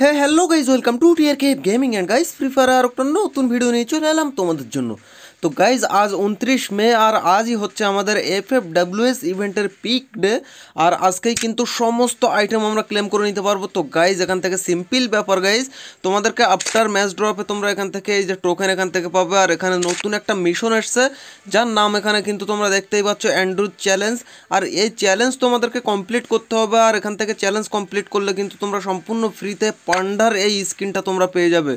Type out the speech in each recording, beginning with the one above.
হ্যাঁ hello guys welcome to tier K gaming and guys free fire আর একটা নতুন ভিডিও নিয়ে চলে এলাম তোমাদের জন্য তো গাইজ আজ উনত্রিশ মে আর আজই হচ্ছে আমাদের এফ এফ ডাব্লিউএস ইভেন্টের পিক ডে আর আজকেই কিন্তু সমস্ত আইটেম আমরা ক্লেম করে নিতে পারবো তো গাইজ এখান থেকে সিম্পল ব্যাপার গাইজ তোমাদেরকে আফটার ম্যাচ ড্রপে তোমরা এখান থেকে এই যে টোকেন এখান থেকে পাবে আর এখানে নতুন একটা মিশন এসছে যার নাম এখানে কিন্তু তোমরা দেখতেই পাচ্ছ অ্যান্ড্রু চ্যালেঞ্জ আর এই চ্যালেঞ্জ তোমাদেরকে কমপ্লিট করতে হবে আর এখান থেকে চ্যালেঞ্জ কমপ্লিট করলে কিন্তু তোমরা সম্পূর্ণ ফ্রিতে পান্ডার এই স্কিনটা তোমরা পেয়ে যাবে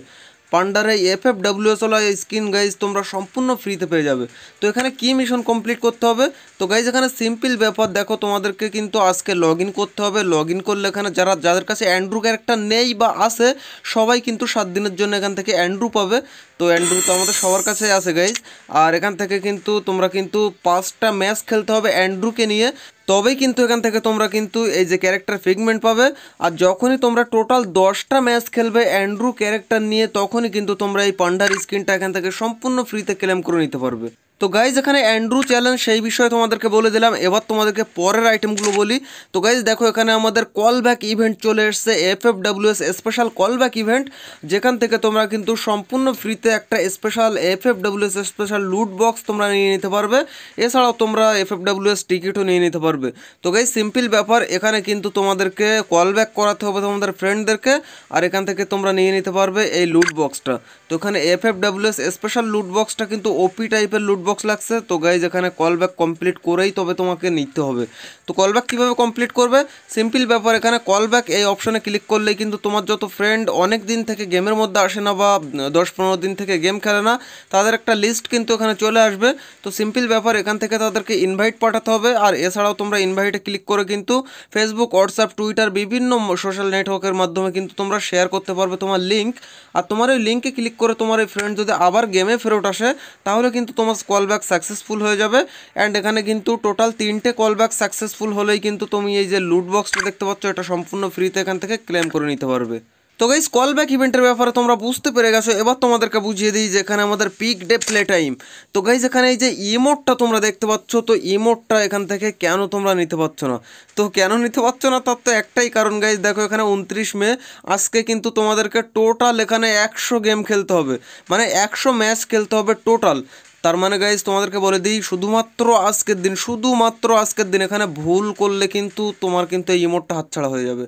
পান্ডার এই এফ এফ ডাব্লিউএসওলা এই স্কিন গাইজ তোমরা সম্পূর্ণ ফ্রিতে পেয়ে যাবে তো এখানে কি মিশন কমপ্লিট করতে হবে তো গাইজ এখানে সিম্পল ব্যাপার দেখো তোমাদেরকে কিন্তু আজকে লগ করতে হবে লগ করলে এখানে যারা যাদের কাছে অ্যান্ড্রু ক্যারেক্টার নেই বা আসে সবাই কিন্তু সাত দিনের জন্য এখান থেকে অ্যান্ড্রু পাবে তো অ্যান্ড্রু তো আমাদের সবার কাছে আছে গাইজ আর এখান থেকে কিন্তু তোমরা কিন্তু পাঁচটা ম্যাচ খেলতে হবে অ্যান্ড্রুকে নিয়ে তবেই কিন্তু এখান থেকে তোমরা কিন্তু এই যে ক্যারেক্টার ফিগমেন্ট পাবে আর যখনই তোমরা টোটাল দশটা ম্যাচ খেলবে অ্যান্ড্রু ক্যারেক্টার নিয়ে তখনই কিন্তু তোমরা এই পান্ডার স্কিনটা এখান থেকে সম্পূর্ণ ফ্রিতে ক্লেম করে নিতে পারবে তো গাইজ এখানে অ্যান্ড্রু চ্যালেঞ্জ সেই বিষয়ে তোমাদেরকে বলে দিলাম এবার তোমাদেরকে পরের আইটেমগুলো বলি তো গাইজ দেখো এখানে আমাদের কল ব্যাক ইভেন্ট চলে এসছে F F WS special call back event যেখান থেকে তোমরা কিন্তু সম্পূর্ণ ফ্রিতে একটা special F F WS special loot box তোমরা নিয়ে নিতে পারবে এছাড়াও তোমরা এফ এফ ডাব্লিউএস টিকিটও নিয়ে নিতে পারবে তো গাইজ সিম্পল ব্যাপার এখানে কিন্তু তোমাদেরকে কল ব্যাক করাতে হবে তোমাদের ফ্রেন্ডদেরকে আর এখান থেকে তোমরা নিয়ে নিতে পারবে এই লুট বক্সটা তো এখানে এফ এফ ডাব্লিউএস স্পেশাল লুট বক্সটা কিন্তু ওপি টাইপের লুট বক্স লাগছে তো গাইজ এখানে কল ব্যাক কমপ্লিট করেই তবে তোমাকে নিতে হবে তো কল ব্যাক কীভাবে কমপ্লিট করবে সিম্পল ব্যাপার এখানে কল ব্যাক এই অপশনে ক্লিক করলেই কিন্তু তোমার যত ফ্রেন্ড অনেক দিন থেকে গেমের মধ্যে আসে না বা দশ পনেরো দিন থেকে গেম খেলে না তাদের একটা লিস্ট কিন্তু এখানে চলে আসবে তো সিম্পল ব্যাপার এখান থেকে তাদেরকে ইনভাইট পাঠাতে হবে আর এছাড়াও তোমরা ইনভাইটে ক্লিক করে কিন্তু ফেসবুক হোয়াটসঅ্যাপ টুইটার বিভিন্ন সোশ্যাল নেটওয়ার্কের মাধ্যমে কিন্তু তোমরা শেয়ার করতে পারবে তোমার লিঙ্ক আর তোমার ওই লিঙ্কে ক্লিক করে তোমার এই ফ্রেন্ড যদি আবার গেমে ফেরত আসে তাহলে কিন্তু তোমার কলব্যাক সাকসেসফুল হয়ে যাবে অ্যান্ড এখানে কিন্তু টোটাল তিনটে কলব্যাক সাকসেসফুল হলেই কিন্তু তুমি এই যে লুটবক্সটা দেখতে পাচ্ছ এটা সম্পূর্ণ ফ্রিতে এখান থেকে ক্লেম করে নিতে পারবে তো গাইজ কল ব্যাক ইভেন্টের ব্যাপারে তোমরা বুঝতে পেরে গেছো এবার তোমাদেরকে বুঝিয়ে দিই যে এখানে আমাদের পিক ডে প্লে টাইম তো গাইস এখানে এই যে ইমোটটা তোমরা দেখতে পাচ্ছ তো ইমোটটা এখান থেকে কেন তোমরা নিতে পারছো না তো কেন নিতে পারছো না তার তো একটাই কারণ গাইজ দেখো এখানে উনত্রিশ মে আজকে কিন্তু তোমাদেরকে টোটাল এখানে একশো গেম খেলতে হবে মানে একশো ম্যাচ খেলতে হবে টোটাল তার মানে গাইজ তোমাদেরকে বলে দিই শুধুমাত্র আজকের দিন শুধুমাত্র আজকের দিন এখানে ভুল করলে কিন্তু তোমার কিন্তু এই ইমোটটা হাতছাড়া হয়ে যাবে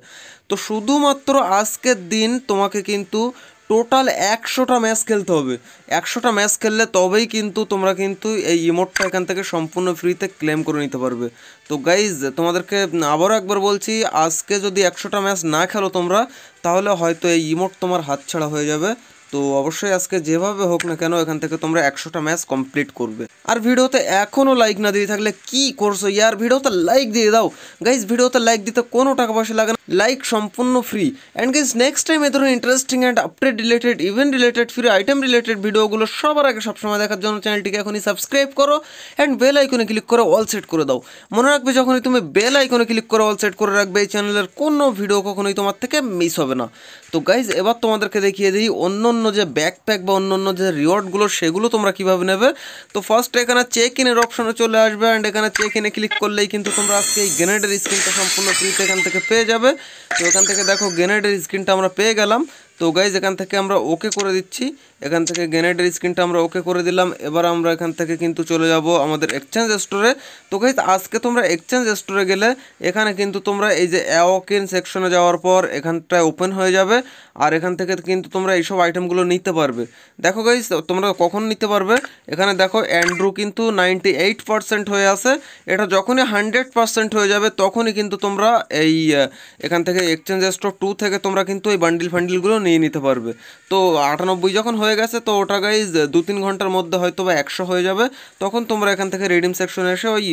তো শুধুমাত্র আজকের দিন তোমাকে কিন্তু টোটাল একশোটা ম্যাচ খেলতে হবে একশোটা ম্যাচ খেললে তবেই কিন্তু তোমরা কিন্তু এই ইমোটটা এখান থেকে সম্পূর্ণ ফ্রিতে ক্লেম করে নিতে পারবে তো গাইজ তোমাদেরকে আবারও একবার বলছি আজকে যদি একশোটা ম্যাচ না খেলো তোমরা তাহলে হয়তো এই ইমোট তোমার হাতছাড়া হয়ে যাবে তো অবশ্যই আজকে যেভাবে হোক না কেন এখান থেকে তোমরা একশোটা ম্যাচ কমপ্লিট করবে আর ভিডিওতে এখনও লাইক না দিয়ে থাকলে কি করছো ইয়ার ভিডিওতে লাইক দিয়ে দাও গাইজ ভিডিওতে লাইক দিতে কোনো টাকা পয়সা লাগে না লাইক সম্পূর্ণ free and guys next time এ ধরুন interesting and update related event related free item related ভিডিওগুলো সবার আগে সবসময় দেখার জন্য চ্যানেলটিকে এখনই সাবস্ক্রাইব করো অ্যান্ড বেল আইকনে ক্লিক করে অল সেট করে দাও মনে রাখবে যখনই তুমি বেল আইকনে ক্লিক করে অল সেট করে রাখবে এই চ্যানেলের কোনো ভিডিও কখনোই তোমার থেকে মিস হবে না তো গাইজ এবার তোমাদেরকে দেখিয়ে দিই অন্য অন্য অন্যান্য যে ব্যাকপ্যাক বা অন্যান্য যে রিওয়ার্ডগুলো সেগুলো তোমরা কিভাবে নেবে তো ফার্স্ট এখানে চেক ইনের অপশনে চলে আসবে অ্যান্ড এখানে চেক ইনে ক্লিক করলেই কিন্তু তোমরা আজকে এই গ্রেনেডের স্ক্রিনটা সম্পূর্ণ ফ্রিতে এখান থেকে পেয়ে যাবে তো এখান থেকে দেখো গ্রেনেডের স্ক্রিনটা আমরা পেয়ে গেলাম তো গাইজ এখান থেকে আমরা ওকে করে দিচ্ছি এখান থেকে গ্যানেডের স্ক্রিনটা আমরা ওকে করে দিলাম এবার আমরা এখান থেকে কিন্তু চলে যাব আমাদের এক্সচেঞ্জ স্টোরে তো গাইজ আজকে তোমরা এক্সচেঞ্জ স্টোরে গেলে এখানে কিন্তু তোমরা এই যে অকেন সেকশনে যাওয়ার পর এখানটায় ওপেন হয়ে যাবে আর এখান থেকে কিন্তু তোমরা এইসব আইটেমগুলো নিতে পারবে দেখো গাইজ তোমরা কখন নিতে পারবে এখানে দেখো অ্যান্ড্রু কিন্তু নাইনটি এইট হয়ে আছে এটা যখনই হান্ড্রেড হয়ে যাবে তখনই কিন্তু তোমরা এই এখান থেকে এক্সচেঞ্জ স্টোর টু থেকে তোমরা কিন্তু এই বান্ডিল ফান্ডিলগুলো নিয়ে নিয়ে নিতে পারবে তো আটানব্বই যখন হয়ে গেছে তো ওটা গাইজ দু তিন ঘন্টার মধ্যে হয়তো বা একশো হয়ে যাবে তখন তোমরা এখান থেকে রেডিম সেকশনে এসে ওই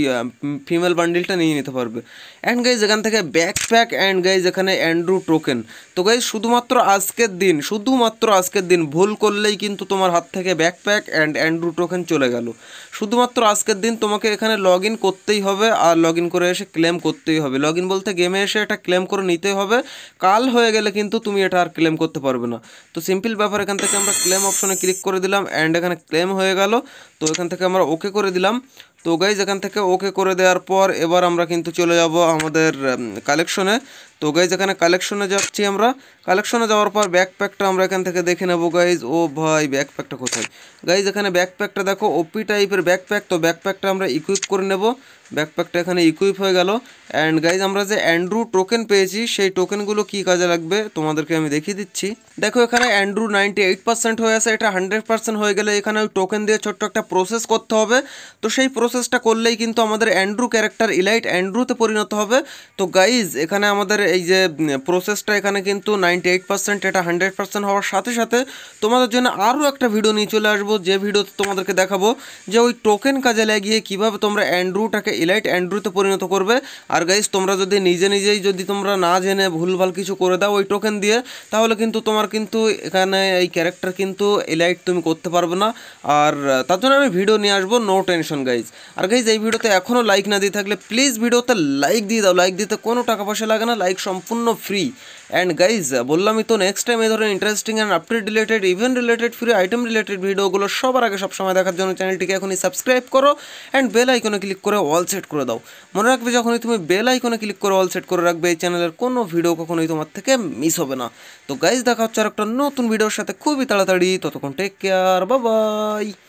ফিমেল বান্ডিলটা নিয়ে নিতে পারবে অ্যান্ড গাইজ এখান থেকে ব্যাকপ্যাক অ্যান্ড গাইজ এখানে অ্যান্ড্রু টোকেন তো গাইজ শুধুমাত্র আজকের দিন শুধুমাত্র আজকের দিন ভুল করলেই কিন্তু তোমার হাত থেকে ব্যাকপ্যাক অ্যান্ড অ্যান্ড্রু টোকেন চলে গেল শুধুমাত্র আজকের দিন তোমাকে এখানে লগ ইন করতেই হবে আর লগ ইন করে এসে ক্লেম করতেই হবে লগ ইন বলতে গেমে এসে এটা ক্লেম করে নিতে হবে কাল হয়ে গেলে কিন্তু তুমি এটা আর ক্লেম করতে পারবে পারবে না তো সিম্পল ব্যাপার এখান থেকে আমরা ক্লেম অপশনে ক্লিক করে দিলাম অ্যান্ড এখানে ক্লেম হয়ে গেল তো এখান থেকে আমরা ওকে করে দিলাম তো গাইজ এখান থেকে ওকে করে দেওয়ার পর এবার আমরা কিন্তু চলে যাব আমাদের কালেকশনে তো গাইজ এখানে কালেকশনে যাচ্ছি আমরা কালেকশনে যাওয়ার পর ব্যাকপ্যাকটা আমরা এখান থেকে দেখে নেব গাইজ ও ভাই ব্যাকপ্যাকটা কোথায় গাইজ এখানে ব্যাকপ্যাকটা দেখো ওপি টাইপের ব্যাকপ্যাক তো ব্যাকপ্যাকটা আমরা ইকুইপ করে নেব ব্যাকপ্যাকটা এখানে ইকুইপ হয়ে গেল অ্যান্ড গাইজ আমরা যে অ্যান্ড্রু টোকেন পেয়েছি সেই টোকেনগুলো কি কাজে লাগবে তোমাদেরকে আমি দেখিয়ে দিচ্ছি দেখো এখানে অ্যান্ড্রু নাইনটি এইট পার্সেন্ট হয়ে আছে এটা হান্ড্রেড পার্সেন্ট হয়ে গেলে এখানে ওই টোকেন দিয়ে ছোট্ট একটা প্রসেস করতে হবে তো সেই প্রসেসটা করলেই কিন্তু আমাদের অ্যান্ড্রু ক্যারেক্টার ইলাইট অ্যান্ড্রুতে পরিণত হবে তো গাইজ এখানে আমাদের এই যে প্রসেসটা এখানে কিন্তু নাইনটি এইট পার্সেন্ট এটা হান্ড্রেড পার্সেন্ট হওয়ার সাথে সাথে তোমাদের জন্য আরও একটা ভিডিও নিয়ে চলে আসবো যে ভিডিওতে তোমাদেরকে দেখাবো যে ওই টোকেন কাজে লাগিয়ে কীভাবে তোমরা অ্যান্ড্রুটাকে ইলাইট অ্যান্ড্রুতে পরিণত করবে আর গাইস তোমরা যদি নিজে নিজেই যদি তোমরা না জেনে ভুলভাল কিছু করে দাও ওই টোকেন দিয়ে তাহলে কিন্তু তোমার কিন্তু এখানে এই ক্যারেক্টার কিন্তু ইলাইট তুমি করতে পারবে না আর তার জন্য আমি ভিডিও নিয়ে আসবো নো টেনশন গাইজ আর গাইজ এই ভিডিওতে এখনও লাইক না দিয়ে থাকলে প্লিজ ভিডিওতে লাইক দিয়ে দাও লাইক দিতে কোনো টাকা পয়সা লাগে না লাইক সম্পূর্ণ ফ্রি অ্যান্ড গাইজ বললামই তো নেক্সট টাইম এই ধরনের interesting and update related event related free item related ভিডিওগুলো সবার আগে সবসময় দেখার জন্য চ্যানেলটিকে এখনই সাবস্ক্রাইব করো অ্যান্ড বেল আইকনে ক্লিক করে অল সেট করে দাও মনে রাখবে যখনই তুমি বেল আইকনে ক্লিক করে অল সেট করে রাখবে এই চ্যানেলের কোনো ভিডিও কখনোই তোমার থেকে মিস হবে না তো গাইজ দেখা হচ্ছে আর একটা নতুন ভিডিওর সাথে খুবই তাড়াতাড়ি ততক্ষণ টেক কেয়ার বাবাই